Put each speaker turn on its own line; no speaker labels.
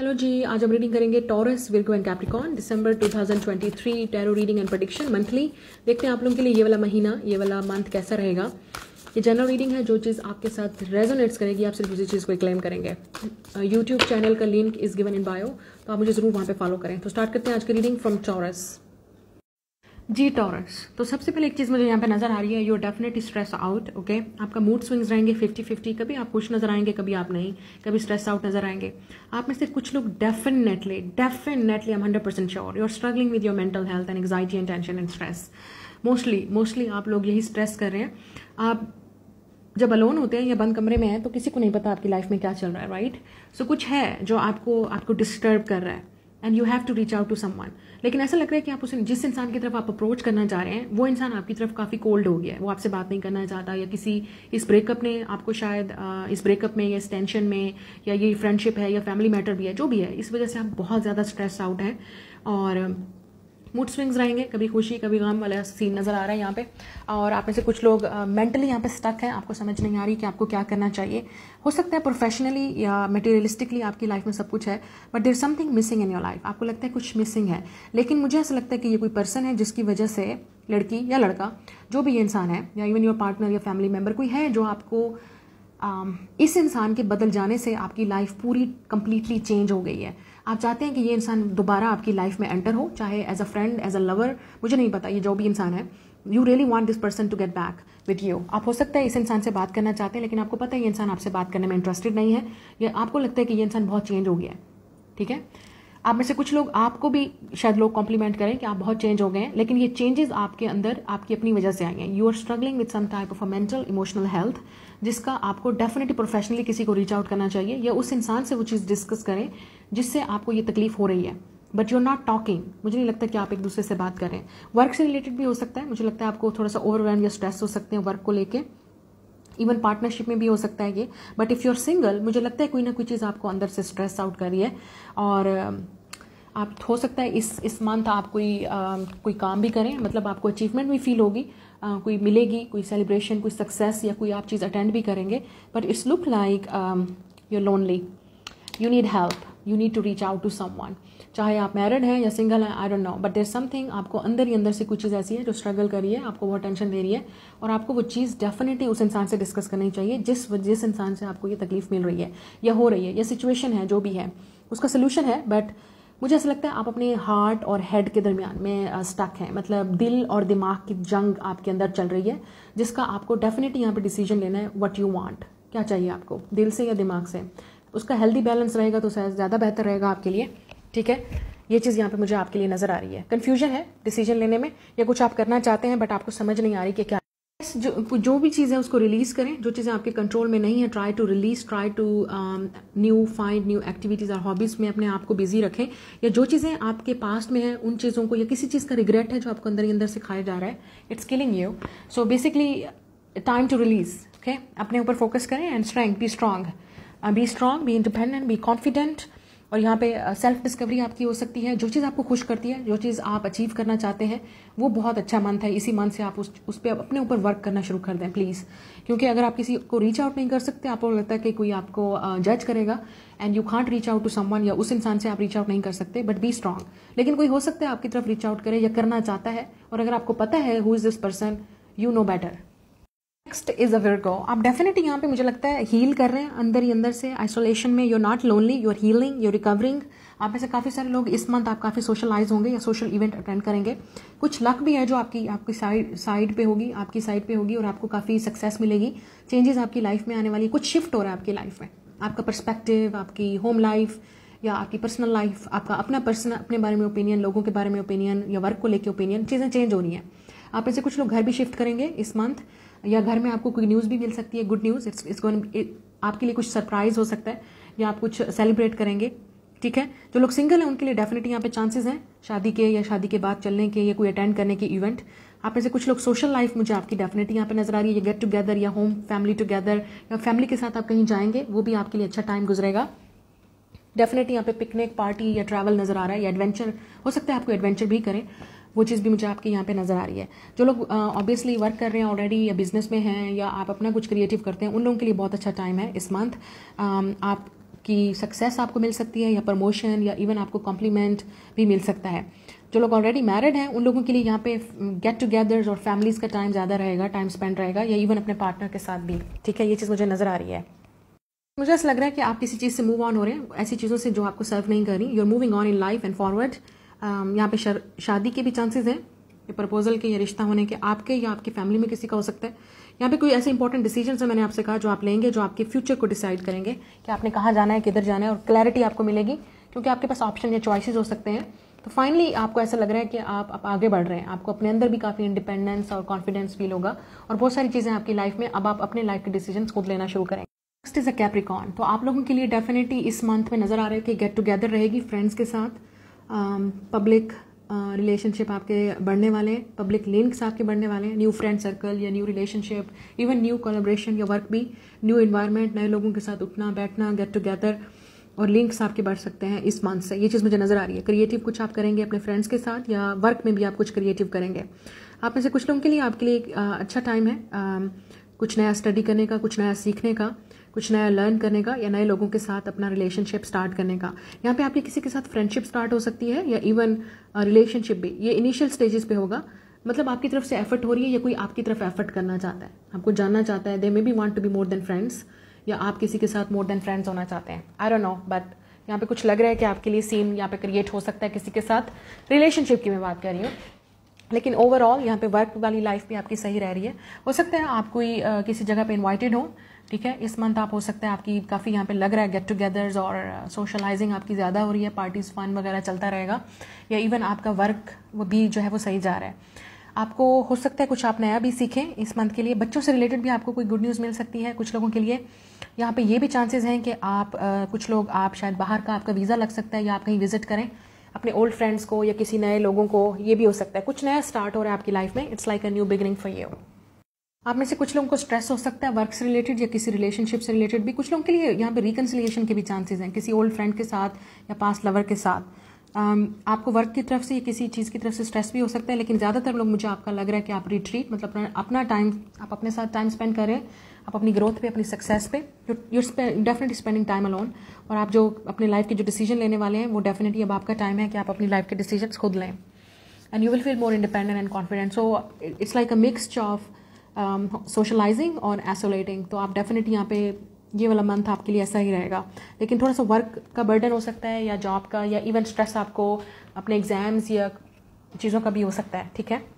Hello जी आज हम reading करेंगे Taurus Virgo and Capricorn December 2023 tarot reading and prediction monthly देखते हैं आप लोगों के लिए ये वाला महीना ये वाला मंथ कैसा रहेगा ये जनरल रीडिंग है जो चीज़ आपके साथ रेजोनेट्स करेगी आप सिर्फ उसी चीज़ को क्लेम करेंगे यूट्यूब चैनल का link is given in bio तो आप मुझे ज़रूर वहाँ पर फॉलो करें तो स्टार्ट करते हैं आज की reading from Taurus ji Taurus तो सबसे पहले एक चीज़ मुझे यहाँ पे नज़र आ रही है you definite stress out okay आपका मूड स्विंग्स रहेंगे फिफ्टी फिफ्टी कभी आप खुश नज़र आएंगे कभी आप नहीं कभी स्ट्रेस आउट नज़र आएंगे आप में से कुछ लोग definitely definitely I am hundred percent sure you are struggling with your mental health and anxiety and tension and stress mostly mostly आप लोग यही स्ट्रेस कर रहे हैं आप जब अलोन होते हैं या बंद कमरे में हैं तो किसी को नहीं पता आपकी लाइफ में क्या चल रहा है राइट right? सो so, कुछ है जो आपको आपको डिस्टर्ब कर रहा है and you have to reach out to someone लेकिन ऐसा लग रहा है कि आप उस जिस इंसान की तरफ आप अप्रोच करना चाह रहे हैं वो इंसान आपकी तरफ काफ़ी कोल्ड हो गया है वो आपसे बात नहीं करना चाहता या किसी इस ब्रेकअप ने आपको शायद इस ब्रेकअप में या इस टेंशन में या ये फ्रेंडशिप है या फैमिली मैटर भी है जो भी है इस वजह से आप बहुत ज़्यादा स्ट्रेस आउट हैं और मूड स्विंग्स रहेंगे कभी खुशी कभी गम वाला सीन नज़र आ रहा है यहाँ पे और आप में से कुछ लोग मेंटली यहाँ पे स्टक हैं आपको समझ नहीं आ रही कि आपको क्या करना चाहिए हो सकता है प्रोफेशनली या मटेरियलिस्टिकली आपकी लाइफ में सब कुछ है but there something missing in your life आपको लगता है कुछ मिसिंग है लेकिन मुझे ऐसा लगता है कि ये कोई पर्सन है जिसकी वजह से लड़की या लड़का जो भी इंसान है या इवन योर पार्टनर या फैमिली मेम्बर कोई है जो आपको Um, इस इंसान के बदल जाने से आपकी लाइफ पूरी कम्प्लीटली चेंज हो गई है आप चाहते हैं कि ये इंसान दोबारा आपकी लाइफ में एंटर हो चाहे as a friend as a lover मुझे नहीं पता ये जो भी इंसान है you really want this person to get back with you आप हो सकता है इस इंसान से बात करना चाहते हैं लेकिन आपको पता है ये इंसान आपसे बात करने में इंटरेस्टेड नहीं है या आपको लगता है कि ये इंसान बहुत चेंज हो गया है ठीक है आप में से कुछ लोग आपको भी शायद लोग कॉम्प्लीमेंट करें कि आप बहुत चेंज हो गए हैं लेकिन ये चेंजेस आपके अंदर आपकी अपनी वजह से आई हैं you are struggling with some type of a mental emotional health जिसका आपको डेफिनेटली प्रोफेशनली किसी को रीच आउट करना चाहिए या उस इंसान से वो चीज़ डिस्कस करें जिससे आपको ये तकलीफ हो रही है but you are not talking मुझे नहीं लगता कि आप एक दूसरे से बात करें वर्क से रिलेटेड भी हो सकता है मुझे लगता है आपको थोड़ा सा ओवरवेलम या स्ट्रेस हो सकते हैं वर्क को लेकर इवन पार्टनरशिप में भी हो सकता है ये but if you are single मुझे लगता है कोई ना कोई चीज़ आपको अंदर से स्ट्रेस आउट कर रही है और um, आप हो सकता है इस इस मंथ आप कोई आ, कोई काम भी करें मतलब आपको अचीवमेंट भी फील होगी आ, कोई मिलेगी कोई सेलिब्रेशन कोई सक्सेस या कोई आप चीज़ अटेंड भी करेंगे but it's look like you're lonely you need help you need to reach out to someone चाहे आप मैरिड हैं या सिंगल हैं I don't know but there something आपको अंदर ही अंदर से कुछ चीज़ ऐसी है जो स्ट्रगल कर रही है आपको बहुत टेंशन दे रही है और आपको वो चीज़ डेफिनेटली उस इंसान से डिस्कस करनी चाहिए जिस जिस इंसान से आपको ये तकलीफ मिल रही है या हो रही है या सिचुएशन है जो भी है उसका सोल्यूशन है बट मुझे ऐसा लगता है आप अपने हार्ट और हेड के दरमियान में स्टक हैं मतलब दिल और दिमाग की जंग आपके अंदर चल रही है जिसका आपको डेफिनेटली यहाँ पे डिसीजन लेना है व्हाट यू वांट क्या चाहिए आपको दिल से या दिमाग से उसका हेल्दी बैलेंस रहेगा तो शायद ज़्यादा बेहतर रहेगा आपके लिए ठीक है ये चीज़ यहाँ पे मुझे आपके लिए नज़र आ रही है कन्फ्यूजन है डिसीजन लेने में या कुछ आप करना चाहते हैं बट आपको समझ नहीं आ रही कि क्या जो जो भी चीज़ें उसको रिलीज़ करें जो चीज़ें आपके कंट्रोल में नहीं है try to release try to new find new activities और हॉबीज़ में अपने आप को बिजी रखें या जो चीज़ें आपके पास्ट में हैं उन चीज़ों को या किसी चीज़ का रिग्रेट है जो आपको अंदर ही अंदर से खाया जा रहा है it's killing you so basically time to release okay अपने ऊपर फोकस करें and strong be strong be strong be independent be confident और यहाँ पे सेल्फ डिस्कवरी आपकी हो सकती है जो चीज़ आपको खुश करती है जो चीज़ आप अचीव करना चाहते हैं वो बहुत अच्छा मंथ है इसी मंथ से आप उस उस पर अपने ऊपर वर्क करना शुरू कर दें प्लीज़ क्योंकि अगर आप किसी को रीच आउट नहीं कर सकते आपको लगता है कि कोई आपको जज करेगा and you can't reach out to someone या उस इंसान से आप रीच आउट नहीं कर सकते बट बी स्ट्रांग लेकिन कोई हो सकता है आपकी तरफ रीच आउट करे या करना चाहता है और अगर आपको पता है who is this person you know better next is a Virgo आप डेफिनेटली यहाँ पे मुझे लगता है हील कर रहे हैं अंदर ही अंदर से आइसोलेशन में you not lonely you are healing you recovering आप में से काफ़ी सारे लोग इस मंथ आप काफ़ी सोशलाइज होंगे या सोशल इवेंट अटेंड करेंगे कुछ लक भी है जो आपकी आपकी साइड साइड पे होगी आपकी साइड पे होगी और आपको काफ़ी सक्सेस मिलेगी चेंजेस आपकी लाइफ में आने वाली कुछ शिफ्ट हो रहा है आपकी लाइफ में आपका परस्पेक्टिव आपकी होम लाइफ या आपकी पर्सनल लाइफ आपका अपना पर्सनल अपने बारे में ओपिनियन लोगों के बारे में ओपिनियन या वर्क को लेकर ओपिनियन चीज़ें चेंज हो रही हैं आप में से कुछ लोग घर भी शिफ्ट करेंगे इस मंथ या घर में आपको कोई न्यूज़ भी मिल सकती है गुड न्यूज़ इट्स इट्स आपके लिए कुछ सरप्राइज हो सकता है या आप कुछ सेलिब्रेट करेंगे ठीक है जो लोग सिंगल हैं उनके लिए डेफिनेटली यहाँ पे चांसेस हैं शादी के या शादी के बाद चलने के या कोई अटेंड करने के इवेंट आप में से कुछ लोग सोशल लाइफ मुझे आपकी डेफिनेटली यहाँ पे नजर आ रही है गेट टुगेदर या होम फैमिली टुगेदर या फैमिली के साथ आप कहीं जाएंगे वो भी आपके लिए अच्छा टाइम गुजरेगा डेफिनेटली यहाँ पे पिकनिक पार्टी या ट्रैवल नजर आ रहा है या एडवेंचर हो सकता है आपको एडवेंचर भी करें वो चीज़ भी मुझे आपके यहाँ पे नज़र आ रही है जो लोग ऑब्वियसली वर्क कर रहे हैं ऑलरेडी या बिजनेस में हैं या आप अपना कुछ क्रिएटिव करते हैं उन लोगों के लिए बहुत अच्छा टाइम है इस मंथ आप सक्सेस आपको मिल सकती है या प्रमोशन या इवन आपको कॉम्प्लीमेंट भी मिल सकता है जो लोग ऑलरेडी मैरिड हैं उन लोगों के लिए यहाँ पे गेट टुगेदर्स और फैमिलीज़ का टाइम ज़्यादा रहेगा टाइम स्पेंड रहेगा या इवन अपने पार्टनर के साथ भी ठीक है ये चीज़ मुझे नज़र आ रही है मुझे ऐसा लग रहा है कि आप किसी चीज़ से मूव ऑन हो रहे हैं ऐसी चीज़ों से जो आपको सर्व नहीं कर रही you are moving on in life and forward यहाँ पे शादी के भी चांसेस हैं ये प्रपोजल के या रिश्ता होने के आपके या आपकी फैमिली में किसी का हो सकता है यहाँ पे कोई ऐसे इंपॉर्टेंट डिसीजन है मैंने आपसे कहा जो आप लेंगे जो आपके फ्यूचर को डिसाइड करेंगे कि आपने कहाँ जाना है किधर जाना है और क्लैरिटी आपको मिलेगी क्योंकि आपके पास ऑप्शन या चॉइसेस हो सकते हैं तो फाइनली आपको ऐसा लग रहा है कि आप आप आगे बढ़ रहे हैं आपको अपने अंदर भी काफ़ी इंडिपेंडेंस और कॉन्फिडेंस फील होगा और बहुत सारी चीज़ें आपकी लाइफ में अब आप अपने लाइफ के डिसीजन खुद लेना शुरू करेंगे नेक्स्ट इज़ अ कैप्रिकॉन तो आप लोगों के लिए डेफिनेटली इस मंथ में नज़र आ रहा है कि गेट टुगेदर रहेगी फ्रेंड्स के साथ पब्लिक um, रिलेशनशिप uh, आपके बढ़ने वाले हैं पब्लिक लिंक्स आपके बढ़ने वाले हैं न्यू फ्रेंड सर्कल या new relationship even new collaboration या वर्क भी न्यू इन्वायरमेंट नए लोगों के साथ उठना बैठना गेट टुगेदर और लिंक्स आपके बढ़ सकते हैं इस मंथ से ये चीज़ मुझे नज़र आ रही है क्रिएटिव कुछ आप करेंगे अपने फ्रेंड्स के साथ या वर्क में भी आप कुछ क्रिएटिव करेंगे आप में से कुछ लोगों के लिए आपके लिए एक uh, अच्छा टाइम है um, कुछ नया स्टडी करने का कुछ नया सीखने का कुछ नया लर्न करने का या नए लोगों के साथ अपना रिलेशनशिप स्टार्ट करने का यहाँ पे आपकी किसी के साथ फ्रेंडशिप स्टार्ट हो सकती है या इवन रिलेशनशिप भी ये इनिशियल स्टेजेस पे होगा मतलब आपकी तरफ से एफर्ट हो रही है या कोई आपकी तरफ एफर्ट करना चाहता है आपको जानना चाहता है they may be want to be more than friends या आप किसी के साथ मोर देन फ्रेंड्स होना चाहते हैं आई डोंट नो बट यहाँ पे कुछ लग रहा है कि आपके लिए सीन यहाँ पे क्रिएट हो सकता है किसी के साथ रिलेशनशिप की मैं बात कर रही हूँ लेकिन ओवरऑल यहाँ पे वर्क वाली लाइफ भी आपकी सही रह रही है हो सकता है आप कोई आ, किसी जगह पे इनवाइटेड हो ठीक है इस मंथ आप हो सकता है आपकी काफ़ी यहाँ पे लग रहा है गेट टुगेदर्स और सोशलाइजिंग आपकी ज़्यादा हो रही है पार्टीज फन वगैरह चलता रहेगा या इवन आपका वर्क भी जो है वो सही जा रहा है आपको हो सकता है कुछ आप नया भी सीखें इस मंथ के लिए बच्चों से रिलेटेड भी आपको कोई गुड न्यूज़ मिल सकती है कुछ लोगों के लिए यहाँ पे ये भी चांसेस हैं कि आप आ, कुछ लोग आप शायद बाहर का आपका वीज़ा लग सकता है या आप कहीं विज़िट करें अपने ओल्ड फ्रेंड्स को या किसी नए लोगों को ये भी हो सकता है कुछ नया स्टार्ट हो रहा है आपकी लाइफ में it's like a new beginning for you आप में से कुछ लोगों को स्ट्रेस हो सकता है वर्क से रिलेटेड या किसी रिलेशनशिप से रिलेटेड भी कुछ लोगों के लिए यहाँ पे रिकन्सिलियेशन के भी चांसेस हैं किसी ओल्ड फ्रेंड के साथ या पास्ट लवर के साथ um, आपको वर्क की तरफ से या किसी चीज़ की तरफ से स्ट्रेस भी हो सकता है लेकिन ज़्यादातर लोग मुझे आपका लग रहा है कि आप रिट्रीट मतलब अपना टाइम आप अपने साथ टाइम स्पेंड करें आप अपनी ग्रोथ पे अपनी सक्सेस पे you definitely spending time alone और आप जो अपनी लाइफ के जो डिसीजन लेने वाले हैं वो डेफिनेटली अब आपका टाइम है कि आप अपनी लाइफ के डिसीजन खुद लें and you will feel more independent and confident so it's like a mixture of socialising और एसोलेटिंग तो आप डेफिनेटली यहाँ पे ये वाला मंथ आपके लिए ऐसा ही रहेगा लेकिन थोड़ा सा वर्क का बर्डन हो सकता है या जॉब का या इवन स्ट्रेस आपको अपने एग्ज़ाम्स या चीज़ों का भी हो सकता है ठीक है